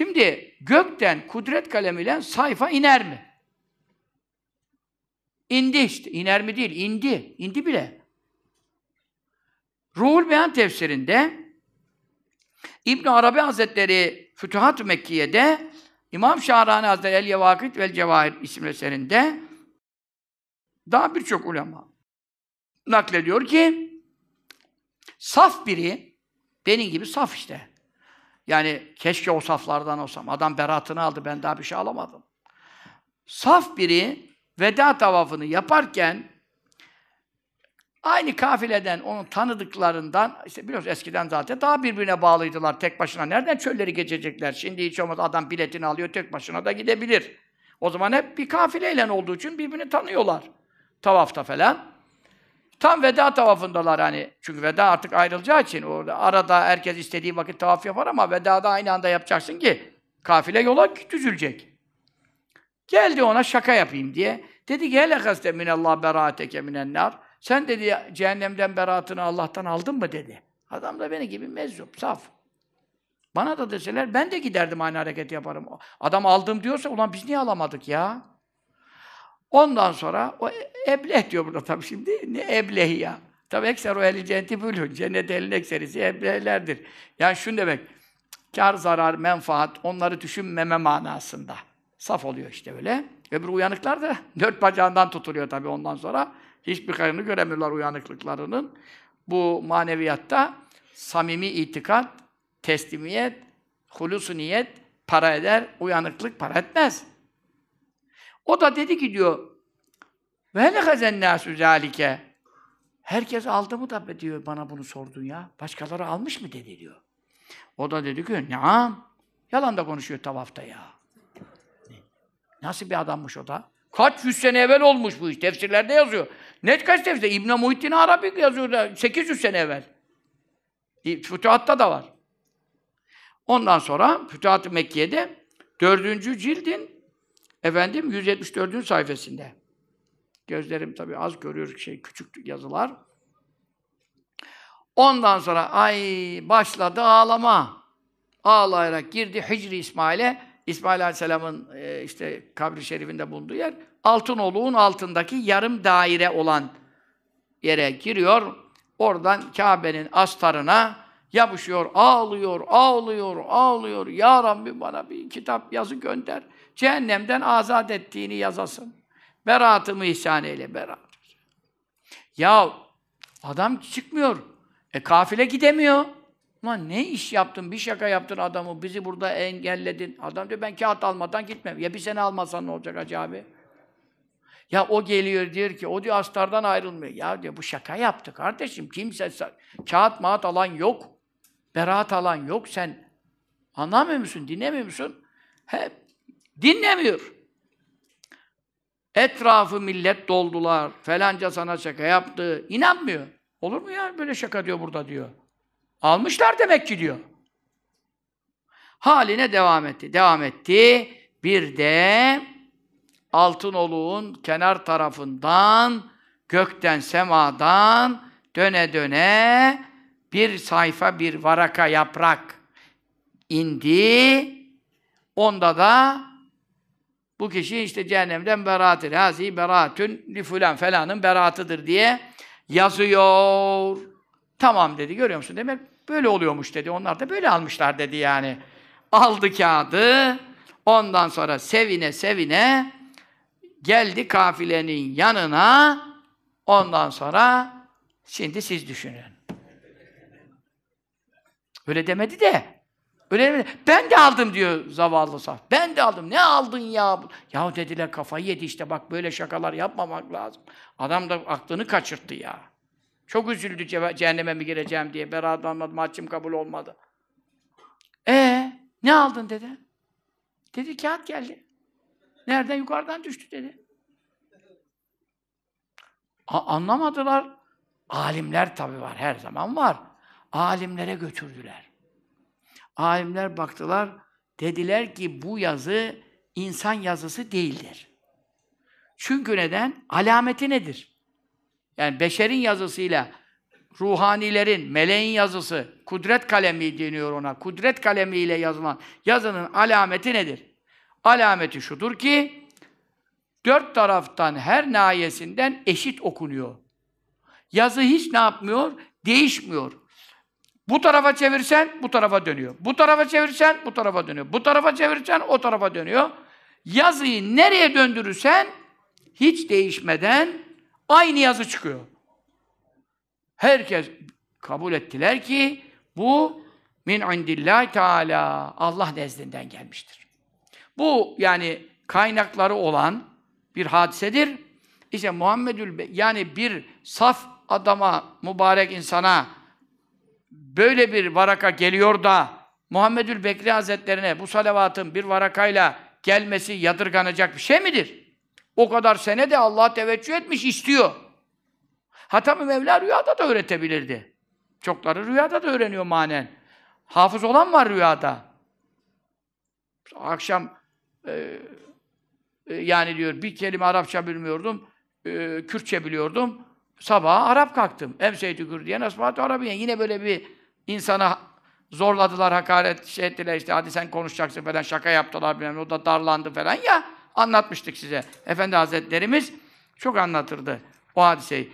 Şimdi gökten kudret kalemiyle sayfa iner mi? İndi işte. İner mi değil, indi. İndi bile. Ruhul Beyan tefsirinde İbn Arabi Hazretleri Fütuhat-ı Mekkiye'de İmam Şahrani Hazretleri El Yevakit ve Cevahir isimli eserinde daha birçok ulema naklediyor ki saf biri, benim gibi saf işte. Yani keşke o saflardan olsam. Adam beratını aldı, ben daha bir şey alamadım. Saf biri veda tavafını yaparken aynı kafileden, onun tanıdıklarından, işte biliyorsunuz eskiden zaten daha birbirine bağlıydılar tek başına. Nereden çölleri geçecekler? Şimdi hiç olmaz adam biletini alıyor, tek başına da gidebilir. O zaman hep bir kafileyle olduğu için birbirini tanıyorlar. Tavafta falan. Tam veda tavafındalar hani. Çünkü veda artık ayrılacağı için orada arada herkes istediği vakit tavaf yapar ama vedada aynı anda yapacaksın ki kafile yola düzülecek. Geldi ona şaka yapayım diye. Dedi ki hele kaste minallah beraateke minennar. Sen dedi cehennemden beraatını Allah'tan aldın mı dedi. Adam da beni gibi meczup, saf. Bana da deseler ben de giderdim aynı hareket yaparım. Adam aldım diyorsa ulan biz niye alamadık ya? Ondan sonra o e, ebleh diyor burada tabii şimdi. Ne eblehi ya? Tabi ekser o eli cenneti bülhün. Cennet elin ekserisi eblehlerdir. Yani şu demek. Kar, zarar, menfaat onları düşünmeme manasında. Saf oluyor işte öyle. Öbür uyanıklar da dört bacağından tutuluyor tabi ondan sonra. Hiçbir kayını göremiyorlar uyanıklıklarının. Bu maneviyatta samimi itikat, teslimiyet, hulus niyet para eder, uyanıklık para etmez. O da dedi ki diyor ve hele nasu zalike. Herkes aldı mı da diyor bana bunu sordun ya. Başkaları almış mı dedi diyor. O da dedi ki naam. Yalan da konuşuyor tavafta ya. Nasıl bir adammış o da? Kaç yüz sene evvel olmuş bu iş. Tefsirlerde yazıyor. Net kaç tefsir? İbn-i Muhittin Arabi yazıyor da 800 sene evvel. Fütuhatta da var. Ondan sonra Fütuhat-ı Mekke'de dördüncü cildin Efendim 174. sayfasında. Gözlerim tabii az görüyor şey küçük yazılar. Ondan sonra ay başladı ağlama. Ağlayarak girdi Hicri İsmail'e. İsmail Aleyhisselam'ın e, işte kabri şerifinde bulunduğu yer. Altın oluğun altındaki yarım daire olan yere giriyor. Oradan Kabe'nin astarına yapışıyor, ağlıyor, ağlıyor, ağlıyor. Ya Rabbi bana bir kitap yazı gönder. Cehennemden azat ettiğini yazasın. Beraatımı ihsan eyle. berat. Ya adam çıkmıyor. E kafile gidemiyor. Ulan ne iş yaptın? Bir şaka yaptın adamı. Bizi burada engelledin. Adam diyor ben kağıt almadan gitmem. Ya bir sene almasan ne olacak acaba? abi? Ya o geliyor diyor ki o diyor astardan ayrılmıyor. Ya diyor bu şaka yaptı kardeşim. Kimse kağıt maat alan yok. Beraat alan yok. Sen anlamıyor musun? Dinlemiyor musun? Hep Dinlemiyor. Etrafı millet doldular. Felanca sana şaka yaptı. İnanmıyor. Olur mu ya böyle şaka diyor burada diyor. Almışlar demek ki diyor. Haline devam etti. Devam etti. Bir de Altınoluk'un kenar tarafından gökten semadan döne döne bir sayfa bir varaka yaprak indi. Onda da bu kişi işte cehennemden beraatir. Hazi beraatün li fulan felanın beraatıdır diye yazıyor. Tamam dedi görüyor musun? Demek böyle oluyormuş dedi. Onlar da böyle almışlar dedi yani. Aldı kağıdı. Ondan sonra sevine sevine geldi kafilenin yanına. Ondan sonra şimdi siz düşünün. Öyle demedi de Öyle mi? Ben de aldım diyor zavallı saf. Ben de aldım. Ne aldın ya? Ya dediler kafayı yedi işte bak böyle şakalar yapmamak lazım. Adam da aklını kaçırttı ya. Çok üzüldü ce cehenneme mi gireceğim diye. Beraat anladım, haccım kabul olmadı. E ne aldın dedi. Dedi kağıt geldi. Nereden? Yukarıdan düştü dedi. A anlamadılar. Alimler tabi var, her zaman var. Alimlere götürdüler. Alimler baktılar, dediler ki bu yazı insan yazısı değildir. Çünkü neden? Alameti nedir? Yani beşerin yazısıyla ruhanilerin, meleğin yazısı, kudret kalemi deniyor ona. Kudret kalemiyle yazılan yazının alameti nedir? Alameti şudur ki dört taraftan her nayesinden eşit okunuyor. Yazı hiç ne yapmıyor? Değişmiyor. Bu tarafa çevirsen bu tarafa dönüyor. Bu tarafa çevirsen bu tarafa dönüyor. Bu tarafa çevirsen o tarafa dönüyor. Yazıyı nereye döndürürsen hiç değişmeden aynı yazı çıkıyor. Herkes kabul ettiler ki bu min indillahi teala Allah nezdinden gelmiştir. Bu yani kaynakları olan bir hadisedir. İşte Muhammedül yani bir saf adama, mübarek insana böyle bir varaka geliyor da Muhammedül Bekri Hazretlerine bu salavatın bir varakayla gelmesi yadırganacak bir şey midir? O kadar sene de Allah teveccüh etmiş, istiyor. Hatam-ı Mevla rüyada da öğretebilirdi. Çokları rüyada da öğreniyor manen. Hafız olan var rüyada. Akşam e, e yani diyor bir kelime Arapça bilmiyordum, e, Kürtçe biliyordum. Sabah Arap kalktım. Emseytü Kürdiyen, Esmatü Arabiyen. Yine böyle bir insana zorladılar, hakaret şey ettiler işte hadi sen konuşacaksın falan şaka yaptılar bilmem o da darlandı falan ya anlatmıştık size. Efendi Hazretlerimiz çok anlatırdı o hadiseyi.